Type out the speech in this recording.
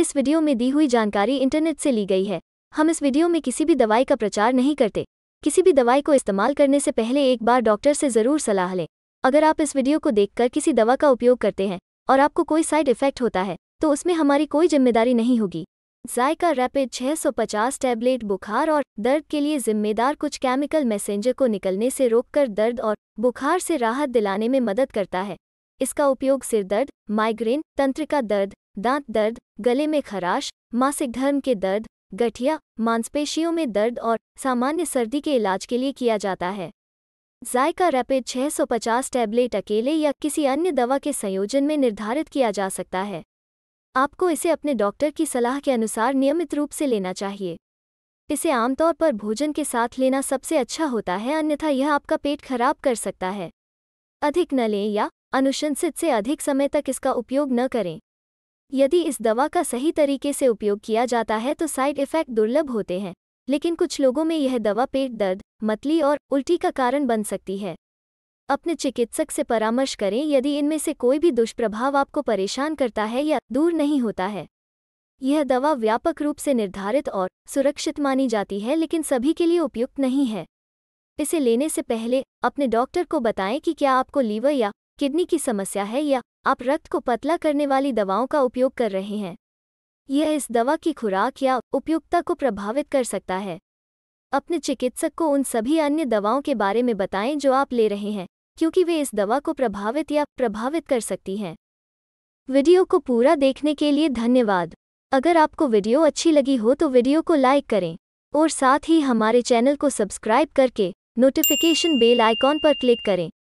इस वीडियो में दी हुई जानकारी इंटरनेट से ली गई है हम इस वीडियो में किसी भी दवाई का प्रचार नहीं करते किसी भी दवाई को इस्तेमाल करने से पहले एक बार डॉक्टर से ज़रूर सलाह लें अगर आप इस वीडियो को देखकर किसी दवा का उपयोग करते हैं और आपको कोई साइड इफेक्ट होता है तो उसमें हमारी कोई जिम्मेदारी नहीं होगी जायका रैपिड 650 टैबलेट बुखार और दर्द के लिए जिम्मेदार कुछ केमिकल मैसेंजर को निकलने से रोककर दर्द और बुखार से राहत दिलाने में मदद करता है इसका उपयोग सिर दर्द माइग्रेन तंत्रिका दर्द दांत दर्द गले में खराश मासिक धर्म के दर्द गठिया मांसपेशियों में दर्द और सामान्य सर्दी के इलाज के लिए किया जाता है जायका रैपिड 650 टैबलेट अकेले या किसी अन्य दवा के संयोजन में निर्धारित किया जा सकता है आपको इसे अपने डॉक्टर की सलाह के अनुसार नियमित रूप से लेना चाहिए इसे आमतौर पर भोजन के साथ लेना सबसे अच्छा होता है अन्यथा यह आपका पेट खराब कर सकता है अधिक न लें या अनुशंसित से अधिक समय तक इसका उपयोग न करें यदि इस दवा का सही तरीके से उपयोग किया जाता है तो साइड इफेक्ट दुर्लभ होते हैं लेकिन कुछ लोगों में यह दवा पेट दर्द मतली और उल्टी का कारण बन सकती है अपने चिकित्सक से परामर्श करें यदि इनमें से कोई भी दुष्प्रभाव आपको परेशान करता है या दूर नहीं होता है यह दवा व्यापक रूप से निर्धारित और सुरक्षित मानी जाती है लेकिन सभी के लिए उपयुक्त नहीं है इसे लेने से पहले अपने डॉक्टर को बताएं कि क्या आपको लीवर या किडनी की समस्या है या आप रक्त को पतला करने वाली दवाओं का उपयोग कर रहे हैं यह इस दवा की खुराक या उपयुक्तता को प्रभावित कर सकता है अपने चिकित्सक को उन सभी अन्य दवाओं के बारे में बताएं जो आप ले रहे हैं क्योंकि वे इस दवा को प्रभावित या प्रभावित कर सकती हैं वीडियो को पूरा देखने के लिए धन्यवाद अगर आपको वीडियो अच्छी लगी हो तो वीडियो को लाइक करें और साथ ही हमारे चैनल को सब्सक्राइब करके नोटिफिकेशन बेल आइकॉन पर क्लिक करें